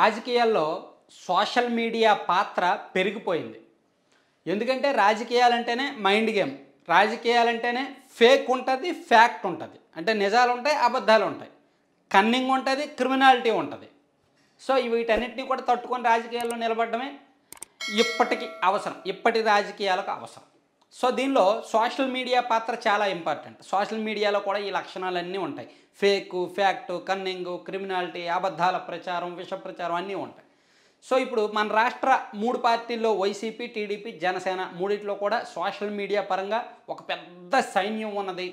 రాజకీయాల్లో social media పాత్ర పెరిగిపోయింది ఎందుకంటే రాజకీయాలంటేనే మైండ్ గేమ్ రాజకీయాలంటేనే ఫేక్ ఉంటుంది ఫ్యాక్ట్ ఉంటుంది అంటే నిజాలు ఉంటాయి అబద్ధాలు ఉంటాయి కన్నింగ్ ఉంటుంది క్రిమినాలిటీ ఉంటుంది సో వీటన్నిటిని కూడా తట్టుకొని రాజకీయాల్లో నిలబడమే ఇప్పటికి అవసరం ఇప్పటి రాజకీయాలకు అవసరం సో దీనిలో సోషల్ మీడియా పాత్ర చాలా ఇంపార్టెంట్ సోషల్ మీడియాలో కూడా ఈ లక్షణాలన్నీ ఉంటాయి ఫేక్ ఫ్యాక్ట్ కన్నింగ్ క్రిమినాలిటీ అబద్ధాల ప్రచారం విష ప్రచారం అన్నీ ఉంటాయి సో ఇప్పుడు మన రాష్ట్ర మూడు పార్టీల్లో వైసీపీ టీడీపీ జనసేన మూడిట్లో కూడా సోషల్ మీడియా పరంగా ఒక పెద్ద సైన్యం ఉన్నది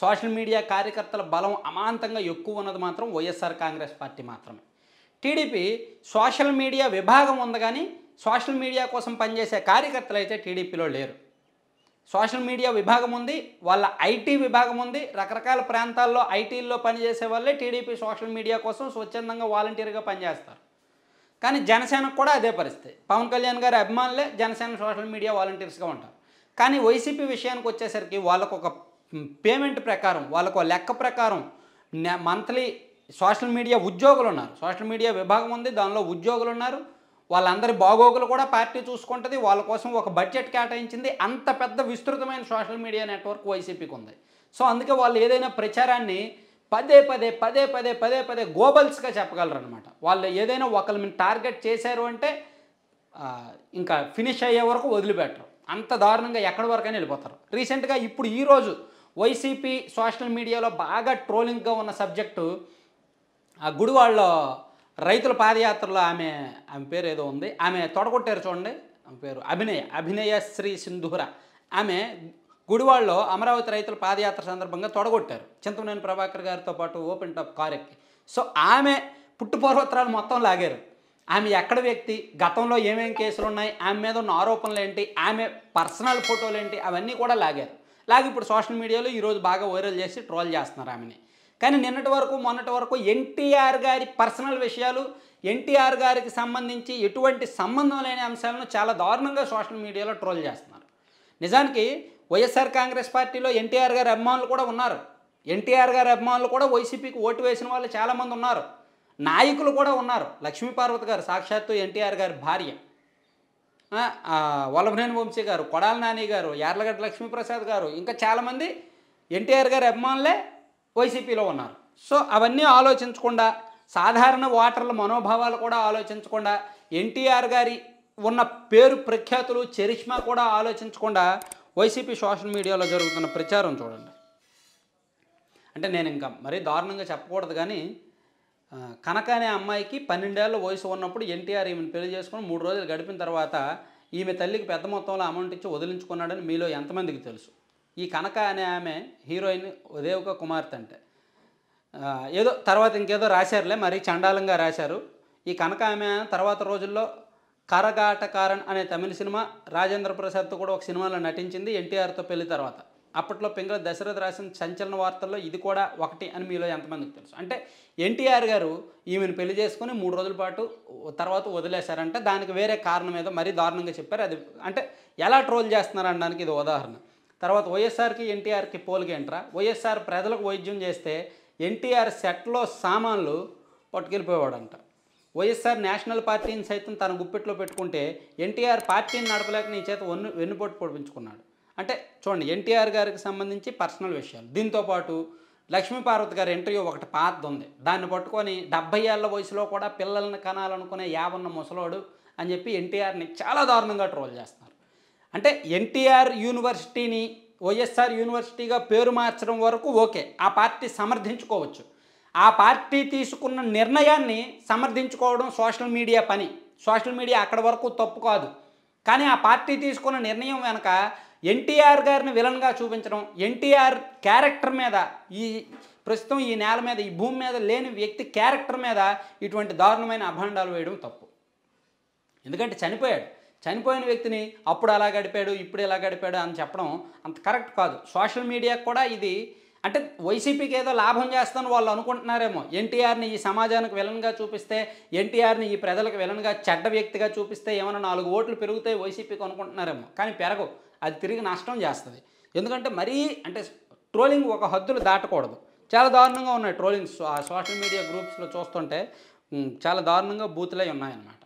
సోషల్ మీడియా కార్యకర్తల బలం అమాంతంగా ఎక్కువ ఉన్నది మాత్రం వైఎస్ఆర్ కాంగ్రెస్ పార్టీ మాత్రమే టీడీపీ సోషల్ మీడియా విభాగం ఉంది కానీ సోషల్ మీడియా కోసం పనిచేసే కార్యకర్తలు అయితే టీడీపీలో లేరు సోషల్ మీడియా విభాగం ఉంది వాళ్ళ ఐటీ విభాగం ఉంది రకరకాల ప్రాంతాల్లో ఐటీల్లో పనిచేసే వాళ్ళే టీడీపీ సోషల్ మీడియా కోసం స్వచ్ఛందంగా వాలంటీర్గా పనిచేస్తారు కానీ జనసేనకు కూడా అదే పరిస్థితి పవన్ కళ్యాణ్ గారి అభిమానులే జనసేన సోషల్ మీడియా వాలంటీర్స్గా ఉంటారు కానీ వైసీపీ విషయానికి వచ్చేసరికి వాళ్ళకు ఒక పేమెంట్ ప్రకారం వాళ్ళకు లెక్క ప్రకారం మంత్లీ సోషల్ మీడియా ఉద్యోగులు ఉన్నారు సోషల్ మీడియా విభాగం ఉంది దానిలో ఉద్యోగులు ఉన్నారు వాళ్ళందరి బాగోగులు కూడా పార్టీ చూసుకుంటుంది వాళ్ళ కోసం ఒక బడ్జెట్ కేటాయించింది అంత పెద్ద విస్తృతమైన సోషల్ మీడియా నెట్వర్క్ వైసీపీకి ఉంది సో అందుకే వాళ్ళు ఏదైనా ప్రచారాన్ని పదే పదే పదే పదే పదే పదే గోబల్స్గా చెప్పగలరు అనమాట వాళ్ళు ఏదైనా ఒకరిని టార్గెట్ చేశారు అంటే ఇంకా ఫినిష్ అయ్యే వరకు వదిలిపెట్టరు అంత దారుణంగా ఎక్కడి వరకైనా వెళ్ళిపోతారు రీసెంట్గా ఇప్పుడు ఈరోజు వైసీపీ సోషల్ మీడియాలో బాగా ట్రోలింగ్గా ఉన్న సబ్జెక్టు ఆ గుడివాళ్ళలో రైతుల పాదయాత్రలో ఆమె ఆమె పేరు ఏదో ఉంది ఆమె తొడగొట్టారు చూడండి ఆమె పేరు అభినయ అభినయ శ్రీ సింధూర ఆమె గుడివాళ్ళలో అమరావతి రైతుల పాదయాత్ర సందర్భంగా తొడగొట్టారు చింతమనేని ప్రభాకర్ గారితో పాటు ఓపెన్ టాప్ కార్యక్కి సో ఆమె పుట్టుపర్వత్రాలు మొత్తం లాగారు ఆమె ఎక్కడ వ్యక్తి గతంలో ఏమేం కేసులు ఉన్నాయి ఆమె మీద ఉన్న ఆరోపణలు ఏంటి ఆమె పర్సనల్ ఫోటోలు ఏంటి అవన్నీ కూడా లాగారు లాగి ఇప్పుడు సోషల్ మీడియాలో ఈరోజు బాగా వైరల్ చేసి ట్రోల్ చేస్తున్నారు ఆమెని కానీ నిన్నటి వరకు మొన్నటి వరకు ఎన్టీఆర్ గారి పర్సనల్ విషయాలు ఎన్టీఆర్ గారికి సంబంధించి ఎటువంటి సంబంధం లేని అంశాలను చాలా దారుణంగా సోషల్ మీడియాలో ట్రోల్ చేస్తున్నారు నిజానికి వైఎస్ఆర్ కాంగ్రెస్ పార్టీలో ఎన్టీఆర్ గారి అభిమానులు కూడా ఉన్నారు ఎన్టీఆర్ గారి అభిమానులు కూడా వైసీపీకి ఓటు వేసిన వాళ్ళు చాలామంది ఉన్నారు నాయకులు కూడా ఉన్నారు లక్ష్మీపార్వతి గారు సాక్షాత్తు ఎన్టీఆర్ గారి భార్య వల్లభనేని వంశీ గారు కొడాల నాని గారు యార్లగడ్డ లక్ష్మీప్రసాద్ గారు ఇంకా చాలామంది ఎన్టీఆర్ గారి అభిమానులే వైసీపీలో ఉన్నారు సో అవన్నీ ఆలోచించకుండా సాధారణ ఓటర్ల మనోభావాలు కూడా ఆలోచించకుండా ఎన్టీఆర్ గారి ఉన్న పేరు ప్రఖ్యాతులు చరిష్మా కూడా ఆలోచించకుండా వైసీపీ సోషల్ మీడియాలో జరుగుతున్న ప్రచారం చూడండి అంటే నేను ఇంకా మరీ దారుణంగా చెప్పకూడదు కానీ కనక అనే అమ్మాయికి పన్నెండేళ్ళ వయసు ఉన్నప్పుడు ఎన్టీఆర్ ఈమెను పెళ్లి చేసుకుని మూడు రోజులు గడిపిన తర్వాత ఈమె తల్లికి పెద్ద మొత్తంలో అమౌంట్ ఇచ్చి వదిలించుకున్నాడని మీలో ఎంతమందికి తెలుసు ఈ కనక అనే ఆమె హీరోయిన్ ఒక కుమార్తె అంటే ఏదో తర్వాత ఇంకేదో రాశారులే మరి చండాలంగా రాశారు ఈ కనక ఆమె తర్వాత రోజుల్లో కరగాటకారన్ అనే తమిళ సినిమా రాజేంద్ర ప్రసాద్తో కూడా ఒక సినిమాలో నటించింది ఎన్టీఆర్తో పెళ్లి తర్వాత అప్పట్లో పింగళ దశరథ్ రాసిన సంచలన వార్తల్లో ఇది కూడా ఒకటి అని మీలో ఎంతమందికి తెలుసు అంటే ఎన్టీఆర్ గారు ఈమెను పెళ్లి చేసుకుని మూడు రోజుల పాటు తర్వాత వదిలేశారంటే దానికి వేరే కారణం ఏదో మరీ దారుణంగా చెప్పారు అది అంటే ఎలా ట్రోల్ చేస్తున్నారు అనడానికి ఇది ఉదాహరణ తర్వాత వైఎస్ఆర్కి ఎన్టీఆర్కి పోలిగేంట్రా వైఎస్ఆర్ ప్రజలకు వైద్యం చేస్తే ఎన్టీఆర్ సెట్లో సామాన్లు పట్టుకెళ్ళిపోయేవాడంట వైఎస్ఆర్ నేషనల్ పార్టీని సైతం తన గుప్పెట్లో పెట్టుకుంటే ఎన్టీఆర్ పార్టీని నడపలేక నీ చేత వన్ను వెన్నుపోటు పొడిపించుకున్నాడు అంటే చూడండి ఎన్టీఆర్ గారికి సంబంధించి పర్సనల్ విషయాలు దీంతోపాటు లక్ష్మీపార్వతి గారి ఇంటర్వ్యూ ఒకటి పాత ఉంది దాన్ని పట్టుకొని డెబ్బై ఏళ్ళ వయసులో కూడా పిల్లల్ని కనాలనుకునే యావన్న ముసలోడు అని చెప్పి ఎన్టీఆర్ని చాలా దారుణంగా ట్రోల్ చేస్తున్నారు అంటే ఎన్టీఆర్ యూనివర్సిటీని వైఎస్ఆర్ యూనివర్సిటీగా పేరు మార్చడం వరకు ఓకే ఆ పార్టీ సమర్థించుకోవచ్చు ఆ పార్టీ తీసుకున్న నిర్ణయాన్ని సమర్థించుకోవడం సోషల్ మీడియా పని సోషల్ మీడియా అక్కడ వరకు తప్పు కాదు కానీ ఆ పార్టీ తీసుకున్న నిర్ణయం వెనక ఎన్టీఆర్ గారిని విలన్గా చూపించడం ఎన్టీఆర్ క్యారెక్టర్ మీద ఈ ప్రస్తుతం ఈ నేల మీద ఈ భూమి మీద లేని వ్యక్తి క్యారెక్టర్ మీద ఇటువంటి దారుణమైన అభాండాలు వేయడం తప్పు ఎందుకంటే చనిపోయాడు చనిపోయిన వ్యక్తిని అప్పుడు అలా గడిపాడు ఇప్పుడు ఇలా గడిపాడు అని చెప్పడం అంత కరెక్ట్ కాదు సోషల్ మీడియా కూడా ఇది అంటే వైసీపీకి ఏదో లాభం చేస్తాను వాళ్ళు అనుకుంటున్నారేమో ఎన్టీఆర్ని ఈ సమాజానికి విలన్గా చూపిస్తే ఎన్టీఆర్ని ఈ ప్రజలకు విలన్గా చెడ్డ వ్యక్తిగా చూపిస్తే ఏమైనా నాలుగు ఓట్లు పెరుగుతాయి వైసీపీకి అనుకుంటున్నారేమో కానీ పెరగవు అది తిరిగి నష్టం చేస్తుంది ఎందుకంటే మరీ అంటే ట్రోలింగ్ ఒక హద్దులు దాటకూడదు చాలా దారుణంగా ఉన్నాయి ట్రోలింగ్స్ సోషల్ మీడియా గ్రూప్స్లో చూస్తుంటే చాలా దారుణంగా బూతులై ఉన్నాయన్నమాట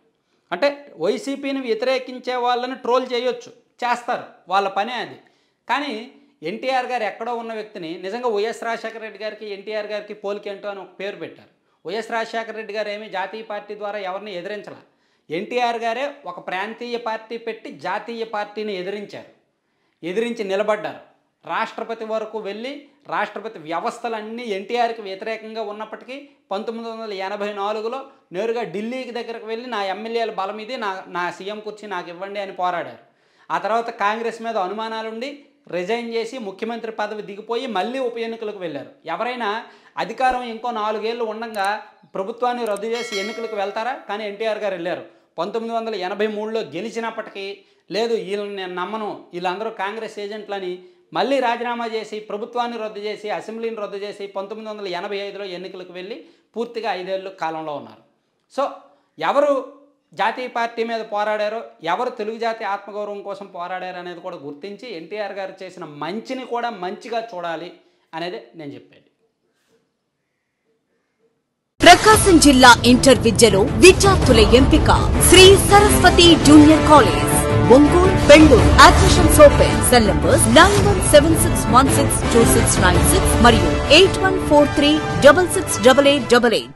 అంటే వైసీపీని వ్యతిరేకించే వాళ్ళని ట్రోల్ చేయొచ్చు చేస్తారు వాళ్ళ పనే అది కానీ ఎన్టీఆర్ గారు ఎక్కడో ఉన్న వ్యక్తిని నిజంగా వైఎస్ రాజశేఖర రెడ్డి గారికి ఎన్టీఆర్ గారికి పోలికేంటో అని ఒక పేరు పెట్టారు వైఎస్ రాజశేఖర రెడ్డి గారు ఏమి జాతీయ పార్టీ ద్వారా ఎవరిని ఎదిరించలే ఎన్టీఆర్ గారే ఒక ప్రాంతీయ పార్టీ పెట్టి జాతీయ పార్టీని ఎదిరించారు ఎదిరించి నిలబడ్డారు రాష్ట్రపతి వరకు వెళ్ళి రాష్ట్రపతి వ్యవస్థలన్నీ ఎన్టీఆర్కి వ్యతిరేకంగా ఉన్నప్పటికీ పంతొమ్మిది వందల ఎనభై నాలుగులో నేరుగా ఢిల్లీకి దగ్గరకు వెళ్ళి నా ఎమ్మెల్యేల బలం మీద నా నా సీఎం కుర్చీ నాకు ఇవ్వండి అని పోరాడారు ఆ తర్వాత కాంగ్రెస్ మీద అనుమానాలుండి రిజైన్ చేసి ముఖ్యమంత్రి పదవి దిగిపోయి మళ్ళీ ఉప ఎన్నికలకు వెళ్ళారు ఎవరైనా అధికారం ఇంకో నాలుగేళ్ళు ఉండగా ప్రభుత్వాన్ని రద్దు చేసి ఎన్నికలకు వెళ్తారా కానీ ఎన్టీఆర్ గారు వెళ్ళారు పంతొమ్మిది వందల ఎనభై మూడులో గెలిచినప్పటికీ లేదు వీళ్ళని నేను నమ్మను వీళ్ళందరూ కాంగ్రెస్ ఏజెంట్లని మళ్ళీ రాజీనామా చేసి ప్రభుత్వాన్ని రద్దు చేసి అసెంబ్లీని రద్దు చేసి పంతొమ్మిది వందల ఎనభై ఐదులో ఎన్నికలకు వెళ్ళి పూర్తిగా ఐదేళ్ళు కాలంలో ఉన్నారు సో ఎవరు జాతీయ పార్టీ మీద పోరాడారో ఎవరు తెలుగు జాతి ఆత్మగౌరవం కోసం పోరాడారు అనేది కూడా గుర్తించి ఎన్టీఆర్ గారు చేసిన మంచిని కూడా మంచిగా చూడాలి అనేది నేను చెప్పేది ప్రకాశం జిల్లా ఇంటర్ విద్యలో విద్యార్థుల ఎంపిక శ్రీ సరస్వతి జూనియర్ కాలేజ్ ఒంగోలు బెంగళూరు ఆక్సిషన్ సోపే cell numbers nine one seven six one six two six nine six మరియు eight one four three double six double eight double eight